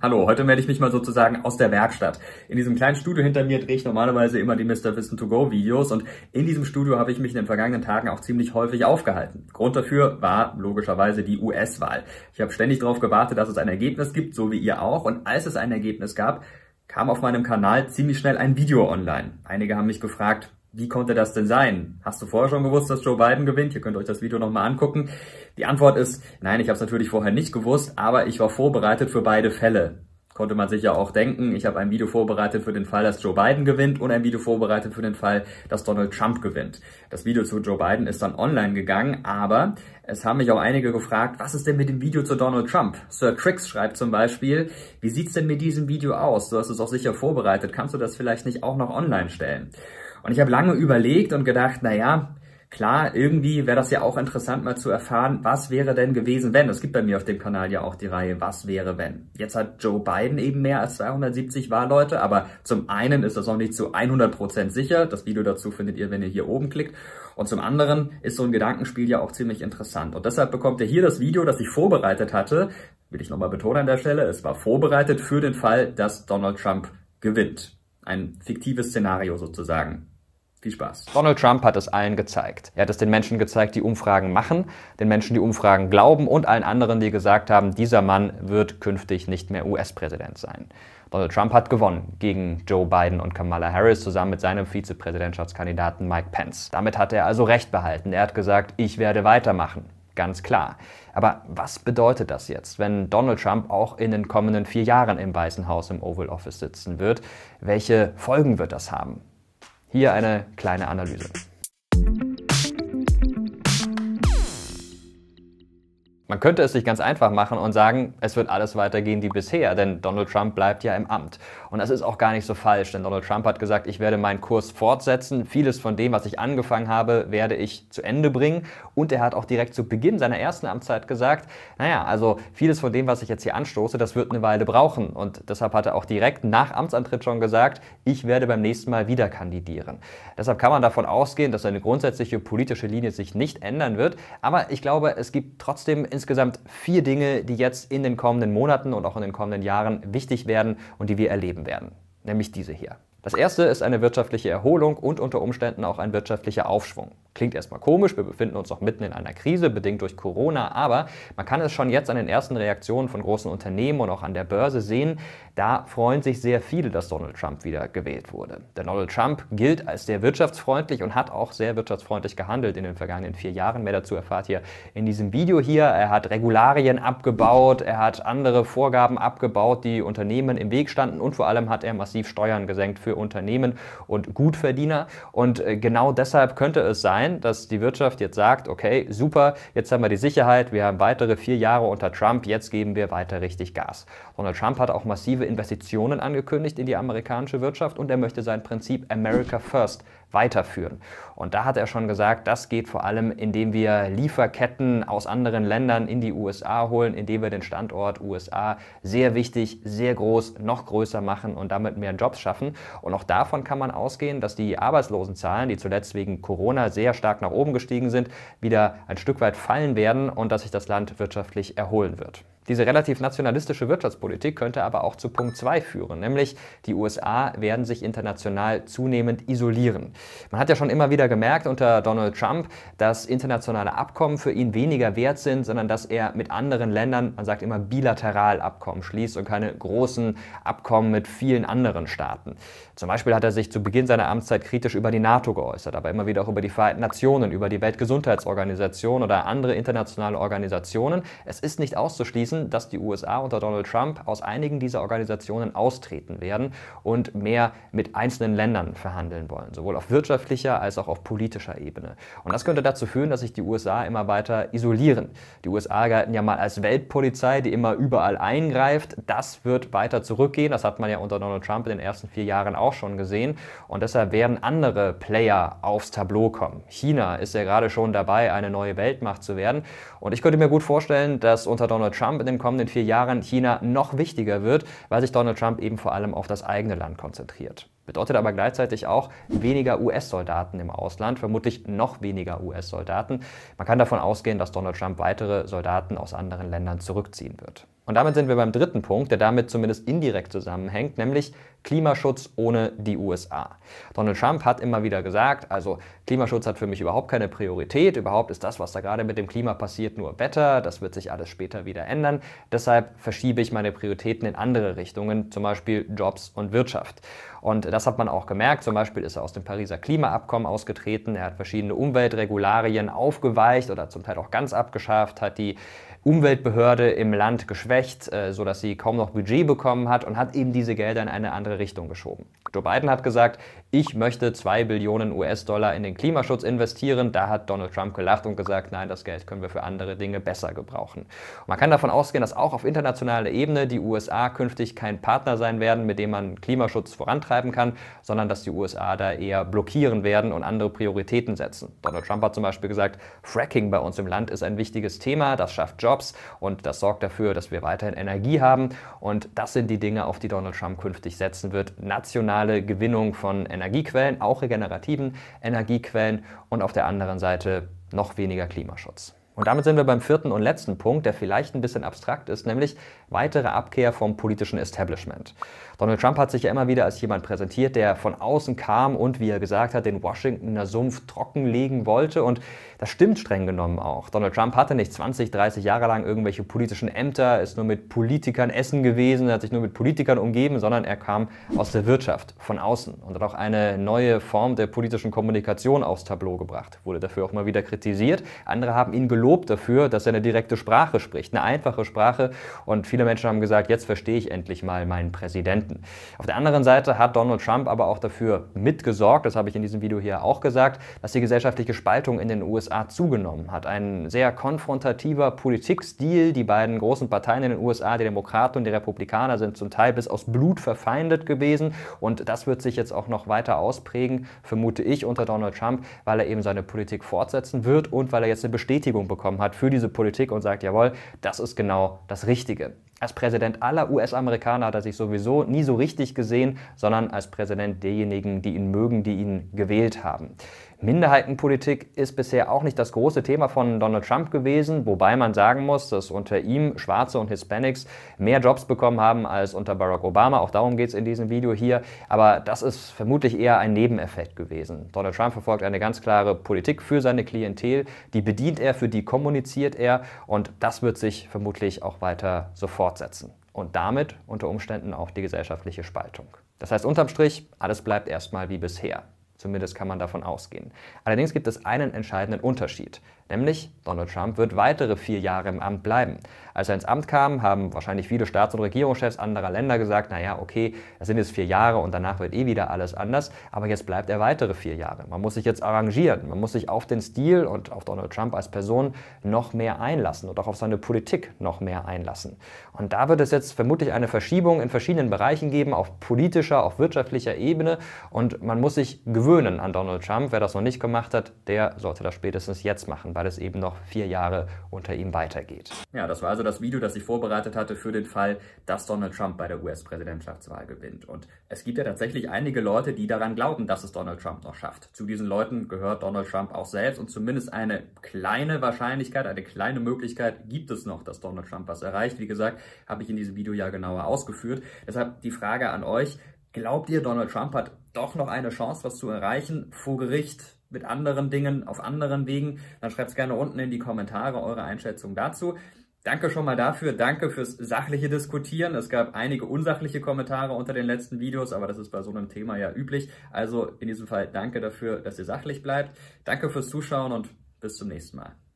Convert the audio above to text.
Hallo, heute melde ich mich mal sozusagen aus der Werkstatt. In diesem kleinen Studio hinter mir drehe ich normalerweise immer die Mr. Wissen to Go Videos und in diesem Studio habe ich mich in den vergangenen Tagen auch ziemlich häufig aufgehalten. Grund dafür war logischerweise die US-Wahl. Ich habe ständig darauf gewartet, dass es ein Ergebnis gibt, so wie ihr auch, und als es ein Ergebnis gab, kam auf meinem Kanal ziemlich schnell ein Video online. Einige haben mich gefragt, wie konnte das denn sein? Hast du vorher schon gewusst, dass Joe Biden gewinnt? Ihr könnt euch das Video nochmal angucken. Die Antwort ist, nein, ich habe es natürlich vorher nicht gewusst, aber ich war vorbereitet für beide Fälle. Konnte man sich ja auch denken, ich habe ein Video vorbereitet für den Fall, dass Joe Biden gewinnt und ein Video vorbereitet für den Fall, dass Donald Trump gewinnt. Das Video zu Joe Biden ist dann online gegangen, aber es haben mich auch einige gefragt, was ist denn mit dem Video zu Donald Trump? Sir Tricks schreibt zum Beispiel, wie sieht's denn mit diesem Video aus? Du hast es auch sicher vorbereitet, kannst du das vielleicht nicht auch noch online stellen? Und ich habe lange überlegt und gedacht, naja, klar, irgendwie wäre das ja auch interessant mal zu erfahren, was wäre denn gewesen, wenn. Es gibt bei mir auf dem Kanal ja auch die Reihe Was wäre wenn. Jetzt hat Joe Biden eben mehr als 270 Wahlleute, aber zum einen ist das auch nicht zu 100% Prozent sicher. Das Video dazu findet ihr, wenn ihr hier oben klickt. Und zum anderen ist so ein Gedankenspiel ja auch ziemlich interessant. Und deshalb bekommt ihr hier das Video, das ich vorbereitet hatte, will ich nochmal betonen an der Stelle, es war vorbereitet für den Fall, dass Donald Trump gewinnt. Ein fiktives Szenario sozusagen. Viel Spaß. Donald Trump hat es allen gezeigt. Er hat es den Menschen gezeigt, die Umfragen machen, den Menschen, die Umfragen glauben und allen anderen, die gesagt haben, dieser Mann wird künftig nicht mehr US-Präsident sein. Donald Trump hat gewonnen gegen Joe Biden und Kamala Harris zusammen mit seinem Vizepräsidentschaftskandidaten Mike Pence. Damit hat er also recht behalten. Er hat gesagt, ich werde weitermachen. Ganz klar. Aber was bedeutet das jetzt, wenn Donald Trump auch in den kommenden vier Jahren im Weißen Haus im Oval Office sitzen wird? Welche Folgen wird das haben? Hier eine kleine Analyse. Man könnte es sich ganz einfach machen und sagen, es wird alles weitergehen wie bisher, denn Donald Trump bleibt ja im Amt. Und das ist auch gar nicht so falsch, denn Donald Trump hat gesagt, ich werde meinen Kurs fortsetzen, vieles von dem, was ich angefangen habe, werde ich zu Ende bringen. Und er hat auch direkt zu Beginn seiner ersten Amtszeit gesagt, naja, also vieles von dem, was ich jetzt hier anstoße, das wird eine Weile brauchen. Und deshalb hat er auch direkt nach Amtsantritt schon gesagt, ich werde beim nächsten Mal wieder kandidieren. Deshalb kann man davon ausgehen, dass seine grundsätzliche politische Linie sich nicht ändern wird. Aber ich glaube, es gibt trotzdem insgesamt vier Dinge, die jetzt in den kommenden Monaten und auch in den kommenden Jahren wichtig werden und die wir erleben werden. Nämlich diese hier. Das erste ist eine wirtschaftliche Erholung und unter Umständen auch ein wirtschaftlicher Aufschwung. Klingt erstmal komisch, wir befinden uns noch mitten in einer Krise, bedingt durch Corona, aber man kann es schon jetzt an den ersten Reaktionen von großen Unternehmen und auch an der Börse sehen. Da freuen sich sehr viele, dass Donald Trump wieder gewählt wurde. Der Donald Trump gilt als sehr wirtschaftsfreundlich und hat auch sehr wirtschaftsfreundlich gehandelt in den vergangenen vier Jahren. Mehr dazu erfahrt ihr in diesem Video hier. Er hat Regularien abgebaut, er hat andere Vorgaben abgebaut, die Unternehmen im Weg standen und vor allem hat er massiv Steuern gesenkt für Unternehmen und Gutverdiener. Und äh, genau deshalb könnte es sein, dass die Wirtschaft jetzt sagt, okay, super, jetzt haben wir die Sicherheit, wir haben weitere vier Jahre unter Trump, jetzt geben wir weiter richtig Gas. Donald Trump hat auch massive Investitionen angekündigt in die amerikanische Wirtschaft und er möchte sein Prinzip America First weiterführen. Und da hat er schon gesagt, das geht vor allem, indem wir Lieferketten aus anderen Ländern in die USA holen, indem wir den Standort USA sehr wichtig, sehr groß, noch größer machen und damit mehr Jobs schaffen. Und auch davon kann man ausgehen, dass die Arbeitslosenzahlen, die zuletzt wegen Corona sehr stark nach oben gestiegen sind, wieder ein Stück weit fallen werden und dass sich das Land wirtschaftlich erholen wird. Diese relativ nationalistische Wirtschaftspolitik könnte aber auch zu Punkt 2 führen, nämlich die USA werden sich international zunehmend isolieren. Man hat ja schon immer wieder gemerkt unter Donald Trump, dass internationale Abkommen für ihn weniger wert sind, sondern dass er mit anderen Ländern, man sagt immer bilateral Abkommen schließt und keine großen Abkommen mit vielen anderen Staaten. Zum Beispiel hat er sich zu Beginn seiner Amtszeit kritisch über die NATO geäußert, aber immer wieder auch über die Vereinten Nationen, über die Weltgesundheitsorganisation oder andere internationale Organisationen. Es ist nicht auszuschließen, wissen, dass die USA unter Donald Trump aus einigen dieser Organisationen austreten werden und mehr mit einzelnen Ländern verhandeln wollen, sowohl auf wirtschaftlicher als auch auf politischer Ebene. Und das könnte dazu führen, dass sich die USA immer weiter isolieren. Die USA galten ja mal als Weltpolizei, die immer überall eingreift. Das wird weiter zurückgehen. Das hat man ja unter Donald Trump in den ersten vier Jahren auch schon gesehen. Und deshalb werden andere Player aufs Tableau kommen. China ist ja gerade schon dabei, eine neue Weltmacht zu werden. Und ich könnte mir gut vorstellen, dass unter Donald Trump in den kommenden vier Jahren China noch wichtiger wird, weil sich Donald Trump eben vor allem auf das eigene Land konzentriert. Bedeutet aber gleichzeitig auch weniger US-Soldaten im Ausland, vermutlich noch weniger US-Soldaten. Man kann davon ausgehen, dass Donald Trump weitere Soldaten aus anderen Ländern zurückziehen wird. Und damit sind wir beim dritten Punkt, der damit zumindest indirekt zusammenhängt, nämlich Klimaschutz ohne die USA. Donald Trump hat immer wieder gesagt, also Klimaschutz hat für mich überhaupt keine Priorität, überhaupt ist das, was da gerade mit dem Klima passiert, nur Wetter, das wird sich alles später wieder ändern, deshalb verschiebe ich meine Prioritäten in andere Richtungen, zum Beispiel Jobs und Wirtschaft. Und das hat man auch gemerkt. Zum Beispiel ist er aus dem Pariser Klimaabkommen ausgetreten. Er hat verschiedene Umweltregularien aufgeweicht oder zum Teil auch ganz abgeschafft, hat die Umweltbehörde im Land geschwächt, äh, sodass sie kaum noch Budget bekommen hat und hat eben diese Gelder in eine andere Richtung geschoben. Joe Biden hat gesagt, ich möchte 2 Billionen US-Dollar in den Klimaschutz investieren. Da hat Donald Trump gelacht und gesagt, nein, das Geld können wir für andere Dinge besser gebrauchen. Und man kann davon ausgehen, dass auch auf internationaler Ebene die USA künftig kein Partner sein werden, mit dem man Klimaschutz vorantreiben kann, sondern dass die USA da eher blockieren werden und andere Prioritäten setzen. Donald Trump hat zum Beispiel gesagt, Fracking bei uns im Land ist ein wichtiges Thema, das schafft Jobs. Jobs und das sorgt dafür, dass wir weiterhin Energie haben. Und das sind die Dinge, auf die Donald Trump künftig setzen wird. Nationale Gewinnung von Energiequellen, auch regenerativen Energiequellen und auf der anderen Seite noch weniger Klimaschutz. Und damit sind wir beim vierten und letzten Punkt, der vielleicht ein bisschen abstrakt ist, nämlich weitere Abkehr vom politischen Establishment. Donald Trump hat sich ja immer wieder als jemand präsentiert, der von außen kam und, wie er gesagt hat, den Washingtoner Sumpf trockenlegen wollte. Und das stimmt streng genommen auch. Donald Trump hatte nicht 20, 30 Jahre lang irgendwelche politischen Ämter, ist nur mit Politikern essen gewesen, hat sich nur mit Politikern umgeben, sondern er kam aus der Wirtschaft, von außen und hat auch eine neue Form der politischen Kommunikation aufs Tableau gebracht. Wurde dafür auch mal wieder kritisiert. Andere haben ihn gelobt Lob dafür, dass er eine direkte Sprache spricht, eine einfache Sprache. Und viele Menschen haben gesagt, jetzt verstehe ich endlich mal meinen Präsidenten. Auf der anderen Seite hat Donald Trump aber auch dafür mitgesorgt, das habe ich in diesem Video hier auch gesagt, dass die gesellschaftliche Spaltung in den USA zugenommen hat. Ein sehr konfrontativer Politikstil. Die beiden großen Parteien in den USA, die Demokraten und die Republikaner, sind zum Teil bis aus Blut verfeindet gewesen. Und das wird sich jetzt auch noch weiter ausprägen, vermute ich, unter Donald Trump, weil er eben seine Politik fortsetzen wird und weil er jetzt eine Bestätigung bekommt bekommen hat für diese Politik und sagt, jawohl, das ist genau das Richtige. Als Präsident aller US-Amerikaner hat er sich sowieso nie so richtig gesehen, sondern als Präsident derjenigen, die ihn mögen, die ihn gewählt haben. Minderheitenpolitik ist bisher auch nicht das große Thema von Donald Trump gewesen, wobei man sagen muss, dass unter ihm Schwarze und Hispanics mehr Jobs bekommen haben als unter Barack Obama. Auch darum geht es in diesem Video hier. Aber das ist vermutlich eher ein Nebeneffekt gewesen. Donald Trump verfolgt eine ganz klare Politik für seine Klientel. Die bedient er, für die kommuniziert er. Und das wird sich vermutlich auch weiter so fortsetzen. Und damit unter Umständen auch die gesellschaftliche Spaltung. Das heißt unterm Strich, alles bleibt erstmal wie bisher. Zumindest kann man davon ausgehen. Allerdings gibt es einen entscheidenden Unterschied. Nämlich, Donald Trump wird weitere vier Jahre im Amt bleiben. Als er ins Amt kam, haben wahrscheinlich viele Staats- und Regierungschefs anderer Länder gesagt, naja, okay, das sind jetzt vier Jahre und danach wird eh wieder alles anders, aber jetzt bleibt er weitere vier Jahre. Man muss sich jetzt arrangieren, man muss sich auf den Stil und auf Donald Trump als Person noch mehr einlassen und auch auf seine Politik noch mehr einlassen. Und da wird es jetzt vermutlich eine Verschiebung in verschiedenen Bereichen geben, auf politischer, auf wirtschaftlicher Ebene und man muss sich gewöhnen an Donald Trump. Wer das noch nicht gemacht hat, der sollte das spätestens jetzt machen weil es eben noch vier Jahre unter ihm weitergeht. Ja, das war also das Video, das ich vorbereitet hatte für den Fall, dass Donald Trump bei der US-Präsidentschaftswahl gewinnt. Und es gibt ja tatsächlich einige Leute, die daran glauben, dass es Donald Trump noch schafft. Zu diesen Leuten gehört Donald Trump auch selbst und zumindest eine kleine Wahrscheinlichkeit, eine kleine Möglichkeit gibt es noch, dass Donald Trump was erreicht. Wie gesagt, habe ich in diesem Video ja genauer ausgeführt. Deshalb die Frage an euch, glaubt ihr, Donald Trump hat doch noch eine Chance, was zu erreichen vor Gericht? mit anderen Dingen, auf anderen Wegen, dann schreibt es gerne unten in die Kommentare eure Einschätzung dazu. Danke schon mal dafür. Danke fürs sachliche Diskutieren. Es gab einige unsachliche Kommentare unter den letzten Videos, aber das ist bei so einem Thema ja üblich. Also in diesem Fall danke dafür, dass ihr sachlich bleibt. Danke fürs Zuschauen und bis zum nächsten Mal.